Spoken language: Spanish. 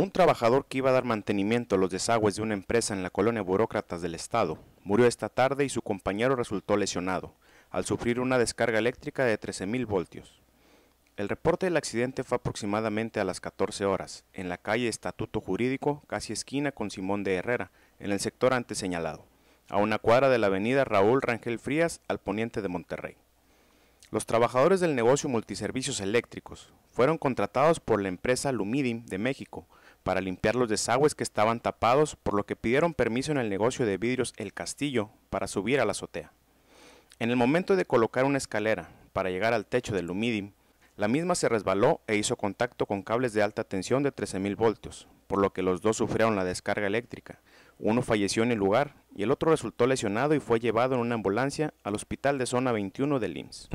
Un trabajador que iba a dar mantenimiento a los desagües de una empresa en la colonia Burócratas del Estado murió esta tarde y su compañero resultó lesionado al sufrir una descarga eléctrica de 13.000 voltios. El reporte del accidente fue aproximadamente a las 14 horas, en la calle Estatuto Jurídico, casi esquina con Simón de Herrera, en el sector antes señalado, a una cuadra de la avenida Raúl Rangel Frías, al poniente de Monterrey. Los trabajadores del negocio multiservicios eléctricos fueron contratados por la empresa Lumidim de México, para limpiar los desagües que estaban tapados, por lo que pidieron permiso en el negocio de vidrios El Castillo para subir a la azotea. En el momento de colocar una escalera para llegar al techo del Lumidim, la misma se resbaló e hizo contacto con cables de alta tensión de 13.000 voltios, por lo que los dos sufrieron la descarga eléctrica. Uno falleció en el lugar y el otro resultó lesionado y fue llevado en una ambulancia al hospital de zona 21 de IMSS.